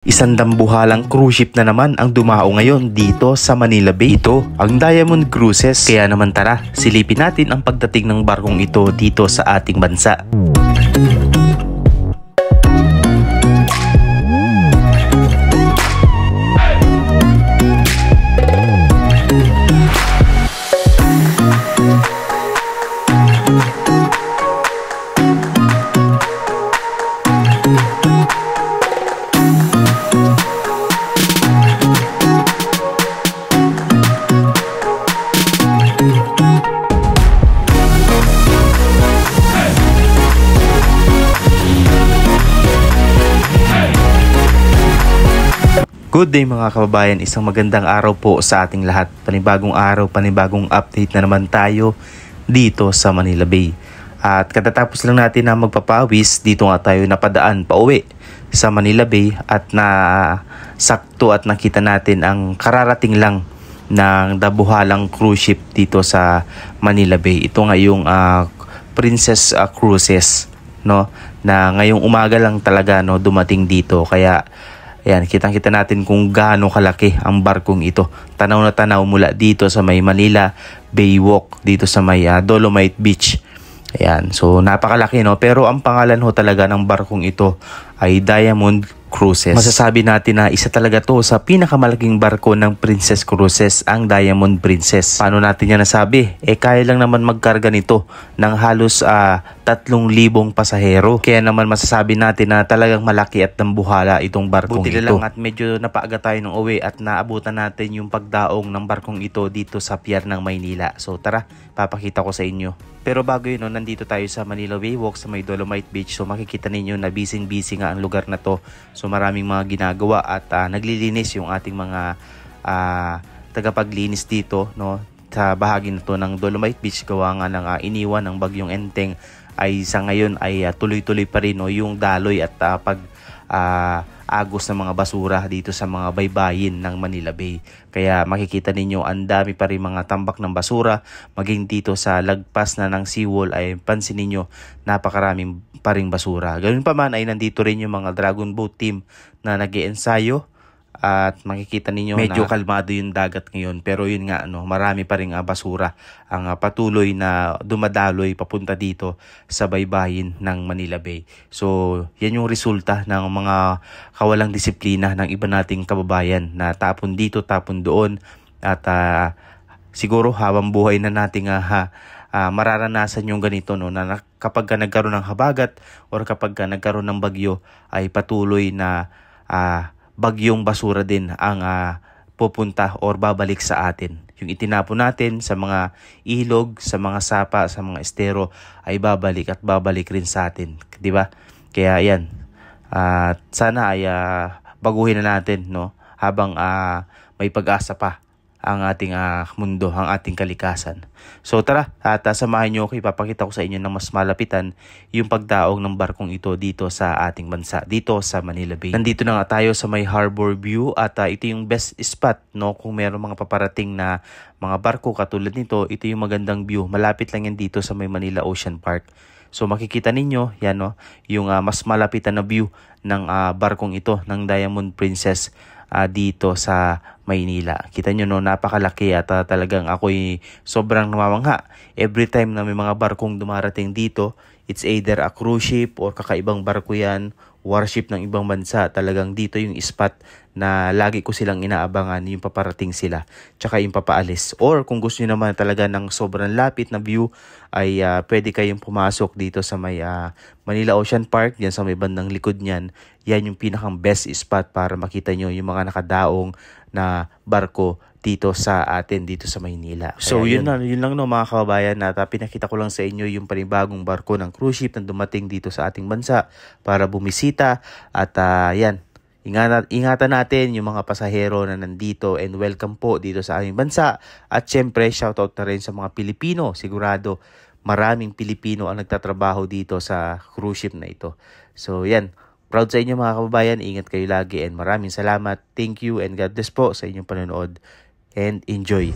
Isang dambuhalang cruise ship na naman ang dumao ngayon dito sa Manila Bay ito, ang Diamond Cruises. Kaya naman tara, silipin natin ang pagdating ng barkong ito dito sa ating bansa. Good day mga kababayan, isang magandang araw po sa ating lahat. Panibagong araw, panibagong update na naman tayo dito sa Manila Bay. At katatapos lang natin na magpapawis, dito nga tayo napadaan pa uwi sa Manila Bay at na sakto at nakita natin ang kararating lang ng Dabuhalang cruise ship dito sa Manila Bay. Ito nga yung uh, Princess uh, Cruises no na ngayong umaga lang talaga no dumating dito kaya Ayan, kitang-kita natin kung gaano kalaki ang barkong ito. Tanaw na tanaw mula dito sa may Manila Baywalk, dito sa may uh, Dolomite Beach. Ayan, so napakalaki no. Pero ang pangalan ho talaga ng barkong ito ay Diamond Cruises. Masasabi natin na isa talaga to sa pinakamalaking barko ng Princess Cruises, ang Diamond Princess. Paano natin yan nasabi? Eh kaya lang naman magkarga nito ng halos uh, ah, 3,000 pasahero. Kaya naman masasabi natin na talagang malaki at nambuhala itong barkong Buti ito. lang at medyo napaaga tayo ng uwi at naabutan natin yung pagdaong ng barkong ito dito sa pier ng Maynila. So tara, papakita ko sa inyo. Pero bago yun, no, nandito tayo sa Manila Waywalk sa may Dolomite Beach. So makikita ninyo na bising-bising nga ang ah, lugar na to. So maraming mga ginagawa at uh, naglilinis yung ating mga uh, tagapaglinis dito no sa bahagi na to ng Dolomite Beach gawa nga ng uh, iniwan ng bagyong Enteng ay sa ngayon ay uh, tuloy-tuloy pa rin no yung daloy at uh, pag uh, agos ng mga basura dito sa mga baybayin ng Manila Bay. Kaya makikita ninyo ang dami pa rin mga tambak ng basura maging dito sa lagpas na ng seawall ay pansin ninyo napakaraming pa rin basura. Ganun pa man ay nandito rin yung mga Dragon Boat team na nag ensayo at makikita ninyo medyo na kalmado yung dagat ngayon pero yun nga ano marami pa ring uh, ah, basura ang uh, patuloy na dumadaloy papunta dito sa baybayin ng Manila Bay. So yan yung resulta ng mga kawalang disiplina ng iba nating kababayan na tapon dito tapon doon at uh, siguro habang buhay na nating uh, uh, mararanasan yung ganito no na kapag ka nagkaroon ng habagat or kapag ka nagkaroon ng bagyo ay patuloy na uh, bagyong basura din ang uh, pupunta or babalik sa atin. Yung itinapon natin sa mga ilog, sa mga sapa, sa mga estero ay babalik at babalik rin sa atin, 'di ba? Kaya 'yan. At uh, sana ay uh, baguhin na natin, no? Habang uh, may pag-asa pa ang ating uh, mundo, ang ating kalikasan. So tara, at uh, samahan nyo ako, ipapakita ko sa inyo ng mas malapitan yung pagdaog ng barkong ito dito sa ating bansa, dito sa Manila Bay. Nandito na nga tayo sa may harbor view at uh, ito yung best spot no kung meron mga paparating na mga barko katulad nito, ito yung magandang view. Malapit lang yan dito sa may Manila Ocean Park. So makikita ninyo, yan no, yung uh, mas malapitan na view ng uh, barkong ito ng Diamond Princess uh, dito sa Maynila. Kita nyo no, napakalaki at uh, talagang ako'y sobrang namamangha. Every time na may mga barkong dumarating dito, it's either a cruise ship or kakaibang barko yan worship ng ibang bansa, talagang dito yung spot na lagi ko silang inaabangan yung paparating sila, tsaka yung papaalis. Or kung gusto nyo naman talaga ng sobrang lapit na view, ay uh, pwede kayong pumasok dito sa may uh, Manila Ocean Park, yan sa may bandang likod niyan. Yan yung pinakang best spot para makita nyo yung mga nakadaong na barko dito sa atin dito sa Maynila. Kaya so yun, yun na, yun lang no mga kababayan nata ah, pinakita ko lang sa inyo yung panibagong barko ng cruise ship na dumating dito sa ating bansa para bumisita at uh, yan Ingatan, ingatan natin yung mga pasahero na nandito and welcome po dito sa aming bansa. At syempre, shoutout na rin sa mga Pilipino. Sigurado, maraming Pilipino ang nagtatrabaho dito sa cruise ship na ito. So yan, proud sa inyo mga kababayan. Ingat kayo lagi and maraming salamat. Thank you and God bless po sa inyong panonood. and enjoy